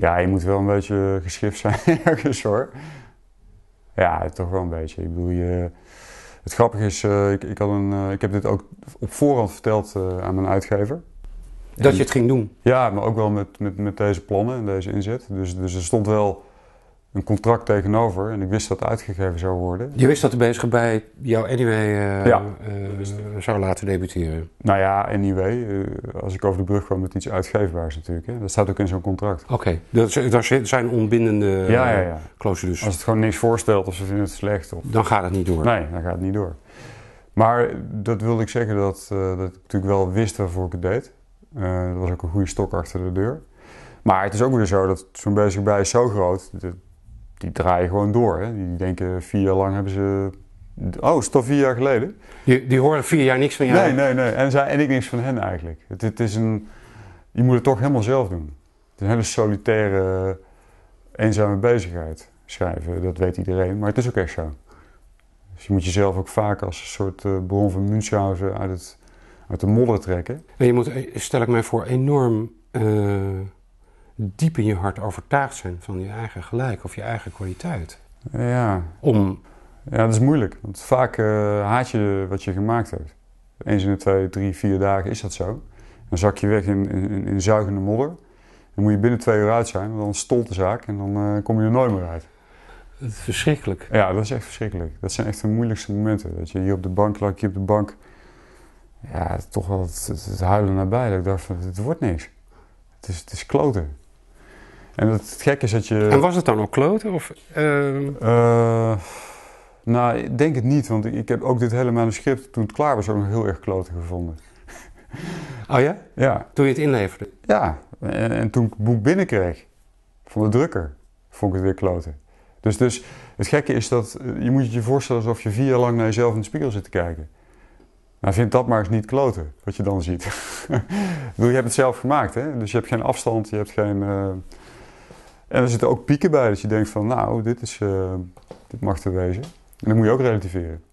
Ja, je moet wel een beetje geschift zijn ergens hoor. Ja, toch wel een beetje. Ik bedoel, je, het grappige is, eh, ik, ik, had een, eh, ik heb dit ook op voorhand verteld eh, aan mijn uitgever. Dat je het ging doen? Ja, maar ook wel met, met, met deze plannen en deze inzet. Dus, dus er stond wel een contract tegenover. En ik wist dat uitgegeven zou worden. Je wist dat de bezigbij bij jou eh, Anyway eh, zou laten debuteren? Nou ja, Anyway. Eh, als ik over de brug kwam met iets uitgeefbaars natuurlijk. Hè. Dat staat ook in zo'n contract. Oké, dat, zijn onbindende ja, clausules. Als het gewoon niks voorstelt of ze vinden het slecht. Dan gaat het niet door? Nee, dan gaat het niet door. Maar dat wilde ik zeggen dat, dat ik natuurlijk wel wist waarvoor ik het deed. dat was ook een goede stok achter de deur. Maar het is ook weer zo dat zo'n bezigbij bij zo groot die draaien gewoon door. Hè? Die denken vier jaar lang hebben ze. Oh, is toch vier jaar geleden? Die, die horen vier jaar niks van jou? Nee, nee, nee. En, zij, en ik niks van hen eigenlijk. Het, het is een, je moet het toch helemaal zelf doen. Het is een hele solitaire, eenzame bezigheid. Schrijven, dat weet iedereen. Maar het is ook echt zo. Dus je moet jezelf ook vaak als een soort eh, bron van Munchausen uit, het, uit de modder trekken. je moet, stel ik mij voor, enorm... Eh, diep in je hart overtuigd zijn van je eigen gelijk of je eigen kwaliteit. Ja. Om... Ja, dat is moeilijk. Want vaak eh, haat je wat je gemaakt hebt. Eens in de twee, drie, vier dagen is dat zo. Dan zak je weg in, in, in zuigende modder. Dan moet je binnen twee uur uit zijn, want dan stolt de zaak en dan eh, kom je er nooit meer uit. Dat is verschrikkelijk. Ja, dat is echt verschrikkelijk. Dat zijn echt de moeilijkste momenten. Dat je hier op de bank lag, hier op de bank. Ja, toch wel het, het, huilen nabij. Dat ik dacht het wordt niks. Het is, het is kloten. En het gekke is dat je... En was het dan ook kloten? Of, ehm? eh, nou, ik denk het niet. Want ik heb ook dit hele manuscript, toen het klaar was, ook nog heel erg kloten gevonden. Oh ja? Ja. Toen je het inleverde? Ja. En, toen ik het boek binnenkreeg van de drukker, vond ik het weer kloten. Dus, dus het gekke is dat, eh, je moet je voorstellen alsof je vier jaar lang naar jezelf in de spiegel zit te kijken. Nou, vind dat maar eens niet kloten, wat je dan ziet. ik bedoel, je hebt het zelf gemaakt, hè? Dus je hebt geen afstand, je hebt geen... Eh, en er zitten ook pieken bij, dat je denkt van, nou, dit, is, eh, dit mag te wezen. En dan moet je ook relativeren.